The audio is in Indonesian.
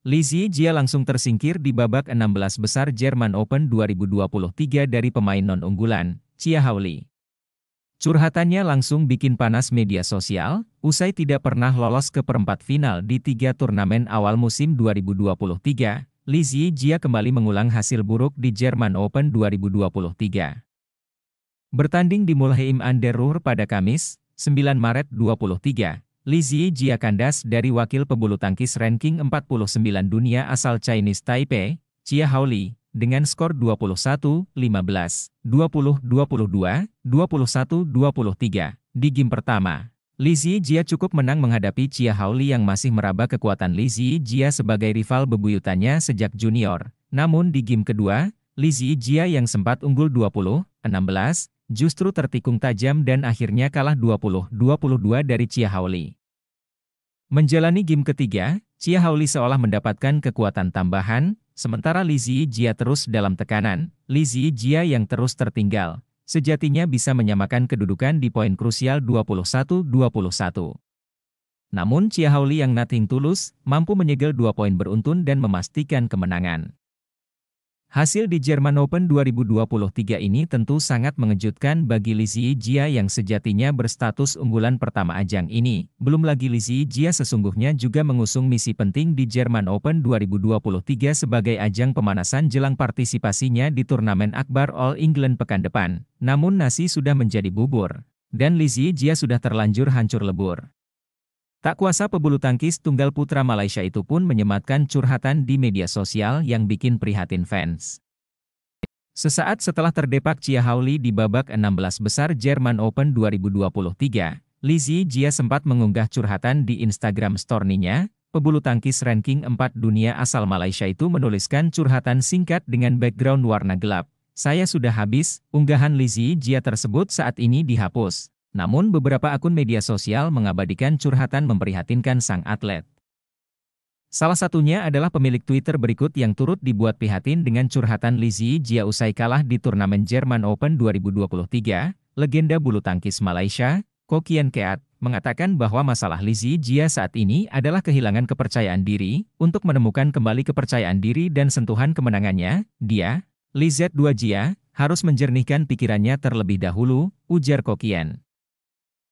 Lizzie Jia langsung tersingkir di babak 16 besar Jerman Open 2023 dari pemain non-unggulan, Chia Hauli. Curhatannya langsung bikin panas media sosial, usai tidak pernah lolos ke perempat final di tiga turnamen awal musim 2023, Lizzie Jia kembali mengulang hasil buruk di Jerman Open 2023. Bertanding di Mulheim an der pada Kamis, 9 Maret 2023. Lizzie Jiakandas dari wakil pebulu tangkis ranking 49 dunia asal Chinese Taipei, Chia Haoli, dengan skor 21, 15, 20, 22, 21, 23 di game pertama. Lizzie Jia cukup menang menghadapi Chia Haoli yang masih meraba kekuatan Lizzie Jia sebagai rival bebuyutannya sejak junior. Namun di game kedua, Lizzie Jia yang sempat unggul 20, 16, justru tertikung tajam dan akhirnya kalah 20-22 dari Chia Haoli. Menjalani game ketiga, Chia Hauli seolah mendapatkan kekuatan tambahan, sementara Lizzie Jia terus dalam tekanan. Lizzie Jia yang terus tertinggal, sejatinya bisa menyamakan kedudukan di poin krusial 21-21. Namun Chia Hauli yang nothing tulus, mampu menyegel dua poin beruntun dan memastikan kemenangan. Hasil di Jerman Open 2023 ini tentu sangat mengejutkan bagi Lizzie Jia yang sejatinya berstatus unggulan pertama ajang ini. Belum lagi Lizzie Jia sesungguhnya juga mengusung misi penting di Jerman Open 2023 sebagai ajang pemanasan jelang partisipasinya di turnamen Akbar All England pekan depan. Namun nasi sudah menjadi bubur. Dan Lizzie Jia sudah terlanjur hancur lebur. Tak kuasa pebulu tangkis tunggal putra Malaysia itu pun menyematkan curhatan di media sosial yang bikin prihatin fans. Sesaat setelah terdepak Chia Hauli di babak 16 besar Jerman Open 2023, Lizzie Jia sempat mengunggah curhatan di Instagram story-nya. pebulu tangkis ranking 4 dunia asal Malaysia itu menuliskan curhatan singkat dengan background warna gelap. Saya sudah habis, unggahan Lizzie Jia tersebut saat ini dihapus. Namun beberapa akun media sosial mengabadikan curhatan memprihatinkan sang atlet. Salah satunya adalah pemilik Twitter berikut yang turut dibuat prihatin dengan curhatan Lizzie Jia usai kalah di turnamen Jerman Open 2023, legenda bulu tangkis Malaysia, Kokian Keat, mengatakan bahwa masalah Lizzie Jia saat ini adalah kehilangan kepercayaan diri, untuk menemukan kembali kepercayaan diri dan sentuhan kemenangannya, dia, Lizette 2 Jia, harus menjernihkan pikirannya terlebih dahulu, ujar Kokian.